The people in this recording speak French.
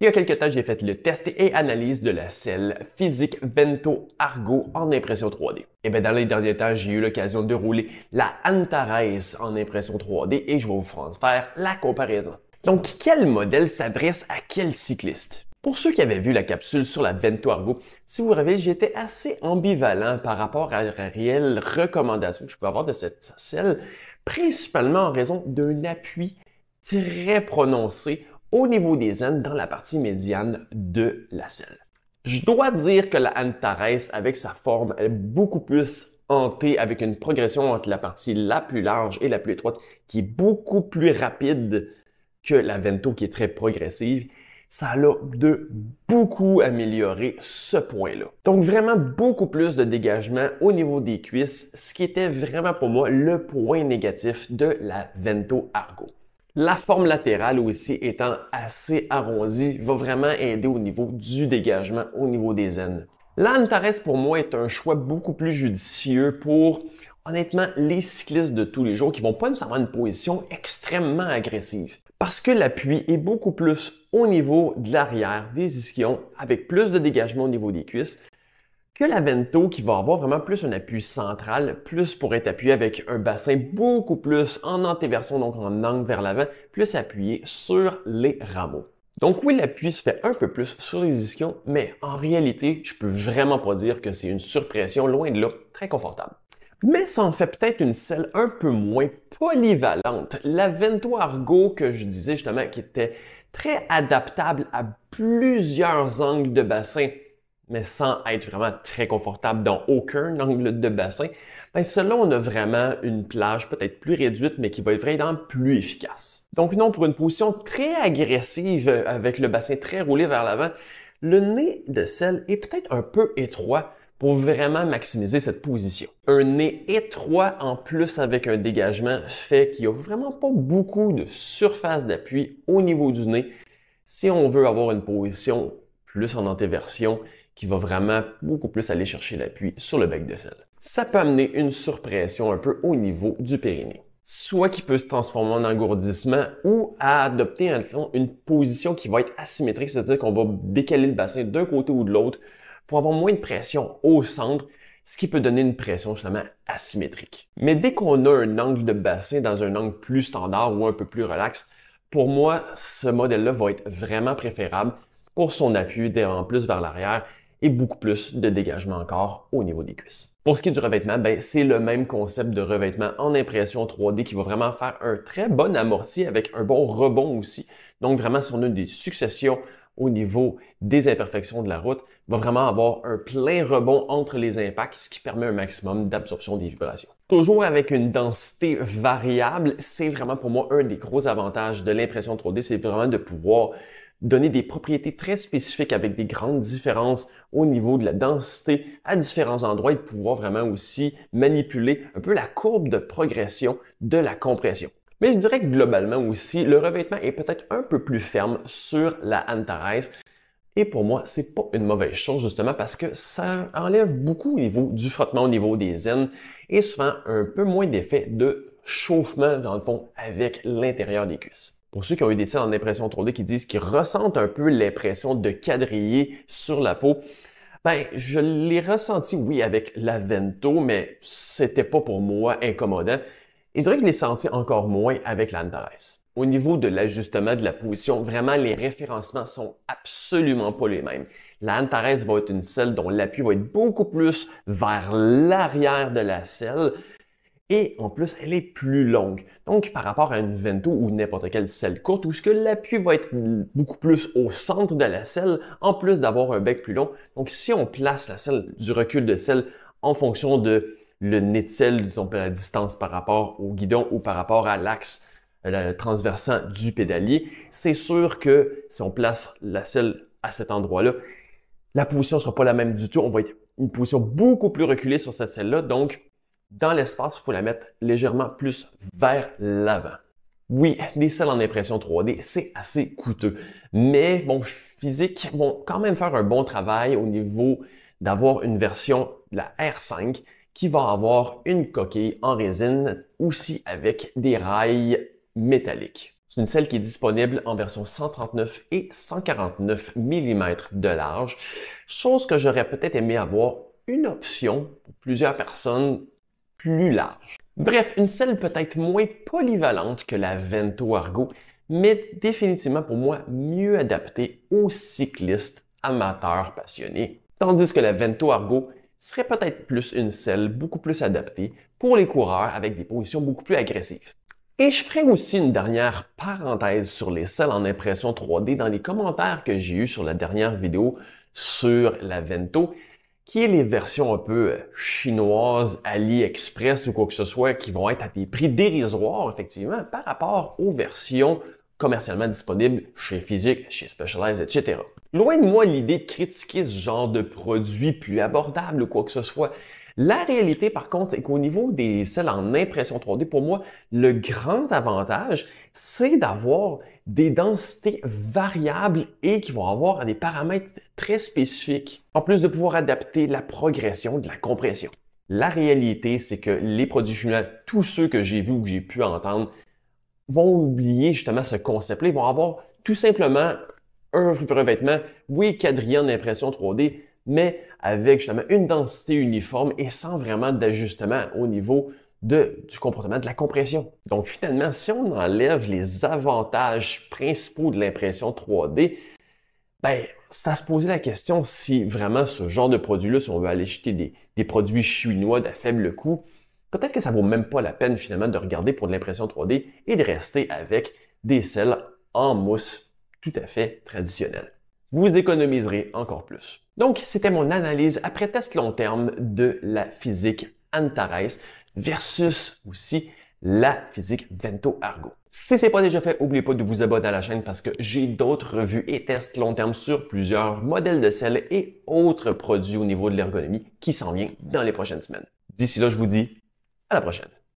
Il y a quelques temps, j'ai fait le test et analyse de la selle physique Vento Argo en impression 3D. Et eh bien dans les derniers temps, j'ai eu l'occasion de rouler la Antares en impression 3D et je vais vous faire la comparaison. Donc, quel modèle s'adresse à quel cycliste? Pour ceux qui avaient vu la capsule sur la Vento Argo, si vous vous j'étais assez ambivalent par rapport à la réelle recommandation que je pouvais avoir de cette selle, principalement en raison d'un appui très prononcé au niveau des aines dans la partie médiane de la selle. Je dois dire que la Antares, avec sa forme, est beaucoup plus hantée avec une progression entre la partie la plus large et la plus étroite qui est beaucoup plus rapide que la Vento qui est très progressive. Ça l'a de beaucoup amélioré ce point-là. Donc vraiment beaucoup plus de dégagement au niveau des cuisses, ce qui était vraiment pour moi le point négatif de la Vento Argo. La forme latérale aussi étant assez arrondie va vraiment aider au niveau du dégagement, au niveau des aines. L'Antares pour moi est un choix beaucoup plus judicieux pour honnêtement les cyclistes de tous les jours qui vont pas nécessairement une position extrêmement agressive. Parce que l'appui est beaucoup plus au niveau de l'arrière des ischions avec plus de dégagement au niveau des cuisses, que Vento qui va avoir vraiment plus un appui central, plus pour être appuyé avec un bassin beaucoup plus en antéversion, donc en angle vers l'avant, plus appuyé sur les rameaux. Donc oui, l'appui se fait un peu plus sur les ischions, mais en réalité, je peux vraiment pas dire que c'est une surpression, loin de là, très confortable. Mais ça en fait peut-être une selle un peu moins polyvalente. La Vento Argo que je disais justement qui était très adaptable à plusieurs angles de bassin, mais sans être vraiment très confortable dans aucun angle de bassin, ben celle-là, on a vraiment une plage peut-être plus réduite, mais qui va être vraiment plus efficace. Donc non, pour une position très agressive, euh, avec le bassin très roulé vers l'avant, le nez de selle est peut-être un peu étroit pour vraiment maximiser cette position. Un nez étroit en plus avec un dégagement fait qu'il n'y a vraiment pas beaucoup de surface d'appui au niveau du nez si on veut avoir une position plus en antéversion qui va vraiment beaucoup plus aller chercher l'appui sur le bec de selle. Ça peut amener une surpression un peu au niveau du périnée soit qui peut se transformer en engourdissement ou à adopter en une position qui va être asymétrique, c'est-à-dire qu'on va décaler le bassin d'un côté ou de l'autre pour avoir moins de pression au centre, ce qui peut donner une pression justement asymétrique. Mais dès qu'on a un angle de bassin dans un angle plus standard ou un peu plus relax, pour moi, ce modèle-là va être vraiment préférable pour son appui en plus vers l'arrière et beaucoup plus de dégagement encore au niveau des cuisses. Pour ce qui est du revêtement, ben, c'est le même concept de revêtement en impression 3D qui va vraiment faire un très bon amorti avec un bon rebond aussi. Donc vraiment, si on a des successions au niveau des imperfections de la route, va vraiment avoir un plein rebond entre les impacts, ce qui permet un maximum d'absorption des vibrations. Toujours avec une densité variable, c'est vraiment pour moi un des gros avantages de l'impression 3D, c'est vraiment de pouvoir donner des propriétés très spécifiques avec des grandes différences au niveau de la densité à différents endroits et pouvoir vraiment aussi manipuler un peu la courbe de progression de la compression. Mais je dirais que globalement aussi, le revêtement est peut-être un peu plus ferme sur la Antares. Et pour moi, c'est pas une mauvaise chose justement parce que ça enlève beaucoup au niveau du frottement, au niveau des aines et souvent un peu moins d'effet de chauffement dans le fond avec l'intérieur des cuisses. Pour ceux qui ont eu des selles en impression 3D qui disent qu'ils ressentent un peu l'impression de quadriller sur la peau, ben, je l'ai ressenti, oui, avec la mais c'était pas pour moi incommodant. Et je dirais que je l'ai senti encore moins avec l'Antares. Au niveau de l'ajustement de la position, vraiment, les référencements sont absolument pas les mêmes. La va être une selle dont l'appui va être beaucoup plus vers l'arrière de la selle, et en plus, elle est plus longue. Donc, par rapport à une vento ou n'importe quelle selle courte, où ce que l'appui va être beaucoup plus au centre de la selle, en plus d'avoir un bec plus long. Donc, si on place la selle, du recul de selle, en fonction de le nez de selle, disons, la distance par rapport au guidon ou par rapport à l'axe euh, transversant du pédalier, c'est sûr que si on place la selle à cet endroit-là, la position ne sera pas la même du tout. On va être une position beaucoup plus reculée sur cette selle-là. Donc, dans l'espace, il faut la mettre légèrement plus vers l'avant. Oui, les selles en impression 3D, c'est assez coûteux. Mais bon, physique vont quand même faire un bon travail au niveau d'avoir une version de la R5 qui va avoir une coquille en résine, aussi avec des rails métalliques. C'est une selle qui est disponible en version 139 et 149 mm de large, chose que j'aurais peut-être aimé avoir une option pour plusieurs personnes plus large. Bref, une selle peut-être moins polyvalente que la Vento Argo, mais définitivement pour moi mieux adaptée aux cyclistes amateurs passionnés, tandis que la Vento Argo serait peut-être plus une selle beaucoup plus adaptée pour les coureurs avec des positions beaucoup plus agressives. Et je ferai aussi une dernière parenthèse sur les selles en impression 3D dans les commentaires que j'ai eu sur la dernière vidéo sur la Vento qui est les versions un peu euh, chinoises, AliExpress ou quoi que ce soit, qui vont être à des prix dérisoires, effectivement, par rapport aux versions commercialement disponibles chez Physique, chez Specialized, etc. Loin de moi l'idée de critiquer ce genre de produit plus abordable ou quoi que ce soit. La réalité, par contre, est qu'au niveau des selles en impression 3D, pour moi, le grand avantage, c'est d'avoir des densités variables et qui vont avoir des paramètres très spécifiques, en plus de pouvoir adapter la progression de la compression. La réalité, c'est que les produits chimiques, tous ceux que j'ai vus ou que j'ai pu entendre, vont oublier justement ce concept-là. Ils vont avoir tout simplement un revêtement, oui, quadrillant d'impression 3D, mais avec justement une densité uniforme et sans vraiment d'ajustement au niveau du comportement de la compression. Donc finalement, si on enlève les avantages principaux de l'impression 3D, ben, c'est à se poser la question si vraiment ce genre de produit-là, si on veut aller jeter des, produits chinois d'un faible coût, peut-être que ça ne vaut même pas la peine finalement de regarder pour de l'impression 3D et de rester avec des selles en mousse tout à fait traditionnelles vous économiserez encore plus. Donc, c'était mon analyse après test long terme de la physique Antares versus aussi la physique Vento Argo. Si c'est pas déjà fait, n'oubliez pas de vous abonner à la chaîne parce que j'ai d'autres revues et tests long terme sur plusieurs modèles de sel et autres produits au niveau de l'ergonomie qui s'en vient dans les prochaines semaines. D'ici là, je vous dis à la prochaine.